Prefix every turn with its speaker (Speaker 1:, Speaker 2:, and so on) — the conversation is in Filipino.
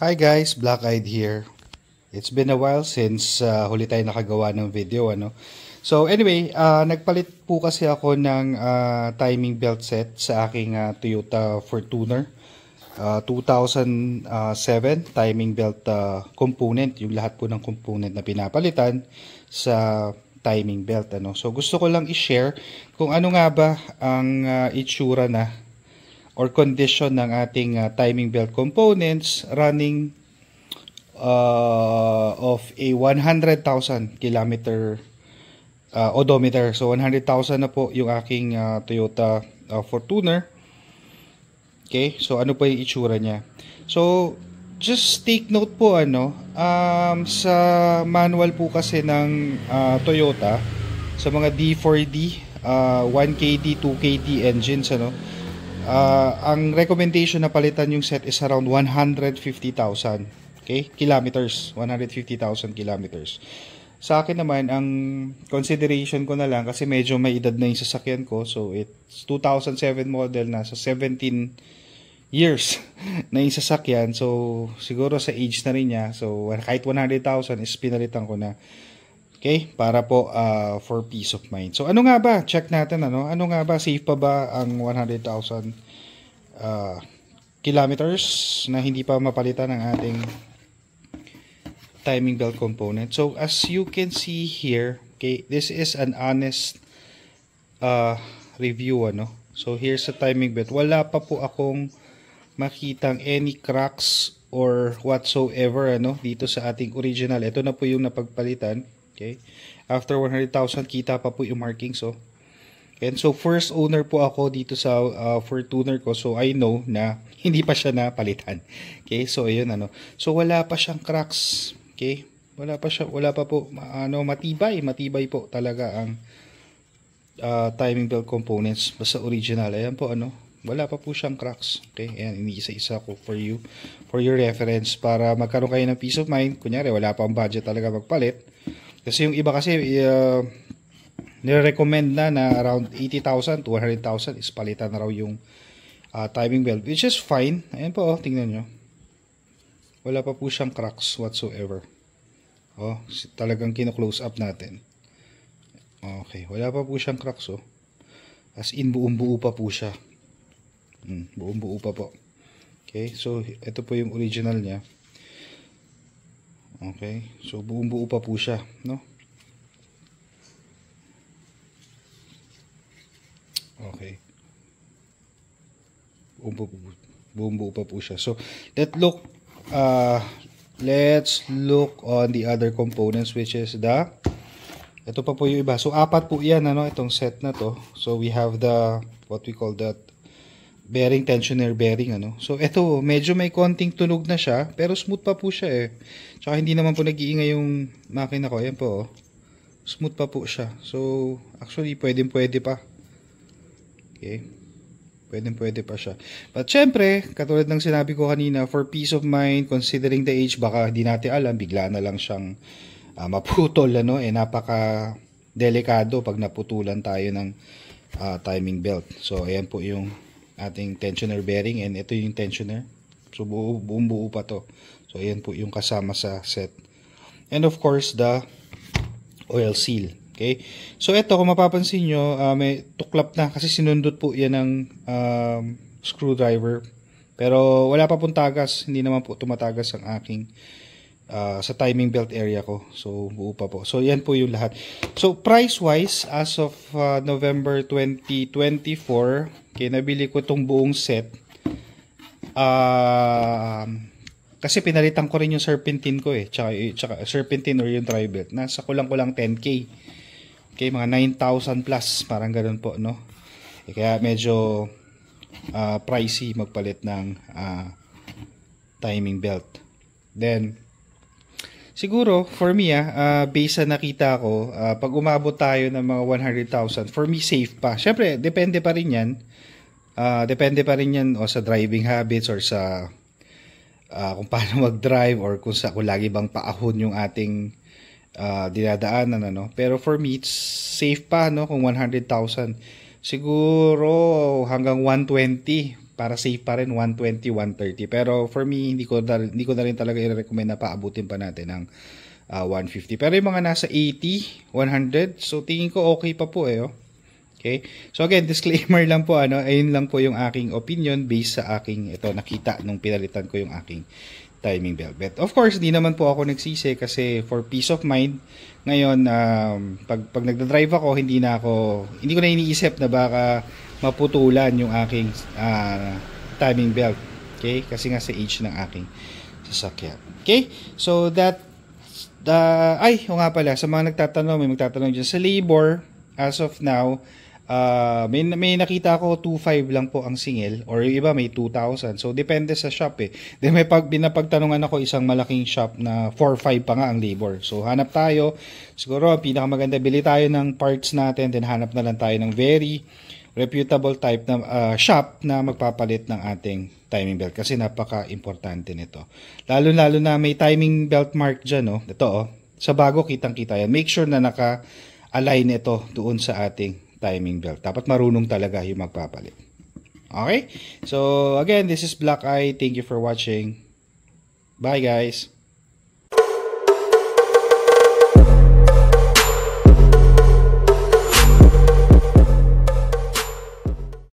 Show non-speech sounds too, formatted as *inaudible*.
Speaker 1: Hi guys, Black Eyed here. It's been a while since uh, huli tayo nakagawa ng video ano. So anyway, uh, nagpalit po kasi ako ng uh, timing belt set sa aking uh, Toyota Fortuner. Uh, 2007 timing belt uh, component, yung lahat po ng component na pinapalitan sa timing belt ano. So gusto ko lang i-share kung ano nga ba ang uh, itsura na or condition ng ating uh, timing belt components running uh, of a 100,000 kilometer uh, odometer. So 100,000 na po yung aking uh, Toyota uh, Fortuner. Okay? So ano po yung itsura niya? So just take note po ano um, sa manual po kasi ng uh, Toyota sa mga D4D, uh, 1KD, 2KD engines ano Uh, ang recommendation na palitan yung set is around 150,000. Okay? Kilometers. 150,000 kilometers. Sa akin naman, ang consideration ko na lang kasi medyo may edad na yung sasakyan ko. So, it's 2007 model na sa 17 years *laughs* na yung sasakyan. So, siguro sa age na rin niya. So, kahit 100,000 is pinalitan ko na. Okay? Para po uh, for peace of mind. So ano nga ba? Check natin ano. Ano nga ba safe pa ba ang 100,000 uh, ah, kilometers na hindi pa mapalitan ng ating timing belt component. So as you can see here, okay, this is an honest uh, review ano. So here's the timing belt. Wala pa po akong makitang any cracks or whatsoever ano dito sa ating original. Ito na po yung napagpalitan Okay? After 100,000, kita pa po yung marking. So, oh. And so, first owner po ako dito sa uh, Fortuner ko. So, I know na *laughs* hindi pa siya napalitan. Okay? So, ayun ano. So, wala pa siyang cracks. Okay? Wala pa siya, wala pa po, ano, matibay. Matibay po talaga ang uh, timing belt components. Basta original. Ayan po, ano. Wala pa po siyang cracks. Okay? Ayan, iniisa-isa ko for you, for your reference. Para magkaroon kayo ng peace of mind. Kunyari, wala pa ang budget talaga magpalit kasi yung iba kasi, uh, nire-recommend na na around 80,000, to 200,000 is palitan na raw yung uh, timing belt. Which is fine. Ayan po, oh, tingnan nyo. Wala pa po siyang cracks whatsoever. Oh, talagang kino-close up natin. Okay, wala pa po siyang cracks oh. As in, buong-buo pa po siya. Hmm, buong-buo pa po. Okay, so ito po yung original niya. Okay? So buong buo pa po siya, no? Okay. Buong buo, buong buo pa po siya. So let look uh let's look on the other components which is the ito pa po yung iba. So apat po 'yan ano itong set na to. So we have the what we call that bearing tensioner bearing ano. So ito medyo may konting tunog na siya, pero smooth pa po siya eh. Tsaka hindi naman po nag-iingay yung makina ko. Ayun po oh. Smooth pa po siya. So actually pwedeng pwede pa. Okay. Pwedeng pwede pa siya. But syempre, katulad ng sinabi ko kanina, for peace of mind, considering the age, baka hindi natin alam, bigla na lang siyang uh, maputol, ano, eh, napaka delikado pag naputulan tayo ng uh, timing belt. So, ayan po yung ating tensioner bearing and ito yung tensioner so buo, buong buo pa to so ayan po yung kasama sa set and of course the oil seal okay so ito kung mapapansin nyo uh, may tuklap na kasi sinundot po yan ng uh, screwdriver pero wala pa pong tagas hindi naman po tumatagas ang aking uh, sa timing belt area ko. So, buo pa po. So, yan po yung lahat. So, price-wise, as of uh, November 2024, okay, nabili ko tong buong set. Uh, kasi pinalitan ko rin yung serpentine ko eh. Tsaka, eh, tsaka serpentine or yung tri belt. Nasa kulang-kulang 10K. Okay, mga 9,000 plus. Parang ganun po, no? Eh, kaya medyo uh, pricey magpalit ng uh, timing belt. Then, Siguro, for me, ah, uh, based sa nakita ko, uh, pag umabot tayo ng mga 100,000, for me, safe pa. Siyempre, depende pa rin yan. Uh, depende pa rin yan o sa driving habits or sa uh, kung paano *laughs* mag-drive or kung, sa, kung lagi bang paahon yung ating uh, dinadaanan. Ano. Pero for me, it's safe pa no, kung 100,000. Siguro hanggang 120, para safe pa rin 120 130 pero for me hindi ko na, hindi ko na rin talaga i-recommend na paabutin pa natin ng uh, ah, 150 pero yung mga nasa 80 100 so tingin ko okay pa po eh oh. okay so again disclaimer lang po ano ayun lang po yung aking opinion based sa aking ito nakita nung pinalitan ko yung aking timing velvet. Of course, hindi naman po ako nagsisi kasi for peace of mind, ngayon, um, pag, pag nagdadrive ako, hindi na ako, hindi ko na iniisip na baka maputulan yung aking uh, timing belt. Okay? Kasi nga sa age ng aking sasakyan. Okay? So, that, uh, ay, o nga pala, sa mga nagtatanong, may magtatanong dyan sa labor, as of now, Uh, may, may nakita ko 2.5 lang po ang singil or yung iba may 2,000. So, depende sa shop eh. Then may pag, binapagtanungan ako isang malaking shop na 4.5 pa nga ang labor. So, hanap tayo. Siguro, pinakamaganda, bili tayo ng parts natin. Then, hanap na lang tayo ng very reputable type na uh, shop na magpapalit ng ating timing belt kasi napaka-importante nito. Lalo-lalo na may timing belt mark dyan, no? Oh. Ito, oh. Sa bago, kitang-kita yan. Make sure na naka-align ito doon sa ating timing belt. Dapat marunong talaga yung magpapalit. Okay? So, again, this is Black Eye. Thank you for watching. Bye, guys!